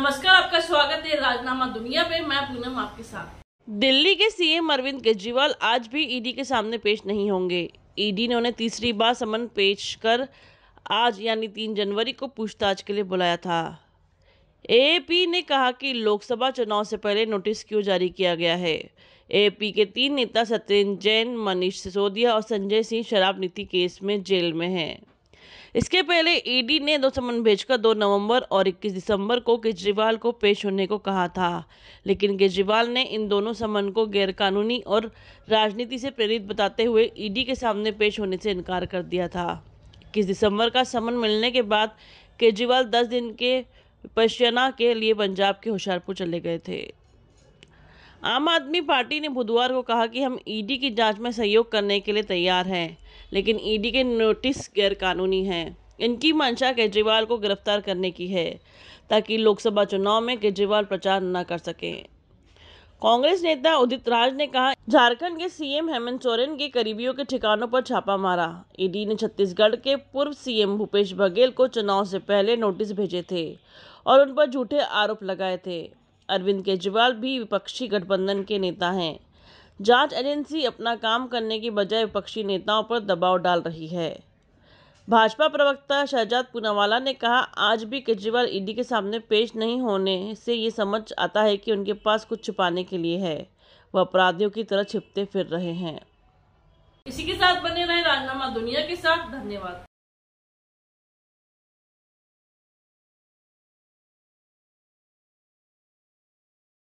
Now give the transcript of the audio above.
नमस्कार आपका स्वागत है राजनामा दुनिया में मैं पूनम आपके साथ दिल्ली के सीएम अरविंद केजरीवाल आज भी ईडी के सामने पेश नहीं होंगे ईडी ने उन्हें तीसरी बार समन पेश कर आज यानी तीन जनवरी को पूछताछ के लिए बुलाया था एएपी ने कहा कि लोकसभा चुनाव से पहले नोटिस क्यों जारी किया गया है एएपी के तीन नेता सत्येंद्र जैन मनीष सिसोदिया और संजय सिंह शराब नीति केस में जेल में हैं इसके पहले ईडी e ने दो समन भेजकर 2 नवंबर और 21 दिसंबर को केजरीवाल को पेश होने को कहा था लेकिन केजरीवाल ने इन दोनों समन को गैरकानूनी और राजनीति से प्रेरित बताते हुए ईडी e के सामने पेश होने से इनकार कर दिया था इक्कीस दिसंबर का समन मिलने के बाद केजरीवाल दस दिन के पश्चना के लिए पंजाब के होशियारपुर चले गए थे आम आदमी पार्टी ने बुधवार को कहा कि हम ईडी की जांच में सहयोग करने के लिए तैयार हैं लेकिन ईडी के नोटिस गैरकानूनी हैं इनकी मंशा केजरीवाल को गिरफ्तार करने की है ताकि लोकसभा चुनाव में केजरीवाल प्रचार न कर सकें कांग्रेस नेता उदित राज ने कहा झारखंड के सीएम हेमंत सोरेन के करीबियों के ठिकानों पर छापा मारा ईडी ने छत्तीसगढ़ के पूर्व सीएम भूपेश बघेल को चुनाव से पहले नोटिस भेजे थे और उन पर झूठे आरोप लगाए थे अरविंद केजरीवाल भी विपक्षी गठबंधन के नेता हैं जांच एजेंसी अपना काम करने के बजाय विपक्षी नेताओं पर दबाव डाल रही है भाजपा प्रवक्ता शहजाद पूनावाला ने कहा आज भी केजरीवाल ईडी के सामने पेश नहीं होने से ये समझ आता है कि उनके पास कुछ छुपाने के लिए है वह अपराधियों की तरह छिपते फिर रहे हैं इसी के साथ बने रहे राजनामा दुनिया के साथ धन्यवाद